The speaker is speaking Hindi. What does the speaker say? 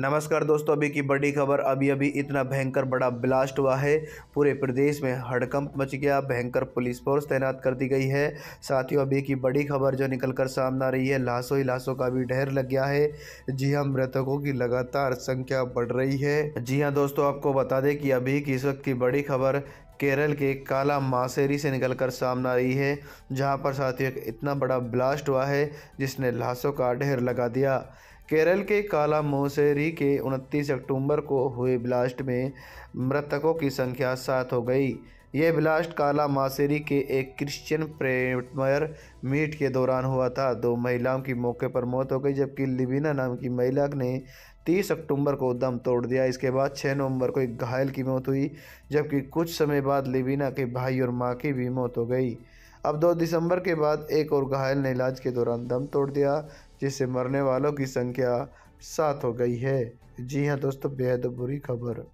नमस्कार दोस्तों अभी की बड़ी खबर अभी अभी इतना भयंकर बड़ा ब्लास्ट हुआ है पूरे प्रदेश में हड़कंप मच गया भयंकर पुलिस फोर्स तैनात कर दी गई है साथियों अभी की बड़ी खबर जो निकलकर सामने आ रही है लाशों ही लाशों का भी ढेर लग गया है जी हाँ मृतकों की लगातार संख्या बढ़ रही है जी हाँ दोस्तों आपको बता दें कि अभी की इस वक्त की बड़ी खबर केरल के काला मासेरी से निकलकर सामने आई है जहां पर साथियों इतना बड़ा ब्लास्ट हुआ है जिसने लाशों का ढेर लगा दिया केरल के काला मोहसेरी के 29 अक्टूबर को हुए ब्लास्ट में मृतकों की संख्या सात हो गई यह ब्लास्ट काला मासेरी के एक क्रिश्चियन प्रेमर मीट के दौरान हुआ था दो महिलाओं की मौके पर मौत हो गई जबकि लिबिना नाम की महिला ने 30 अक्टूबर को दम तोड़ दिया इसके बाद 6 नवंबर को एक घायल की मौत हुई जबकि कुछ समय बाद लिबिना के भाई और माँ की भी मौत हो गई अब 2 दिसंबर के बाद एक और घायल ने इलाज के दौरान दम तोड़ दिया जिससे मरने वालों की संख्या सात हो गई है जी हाँ दोस्तों बेहद बुरी खबर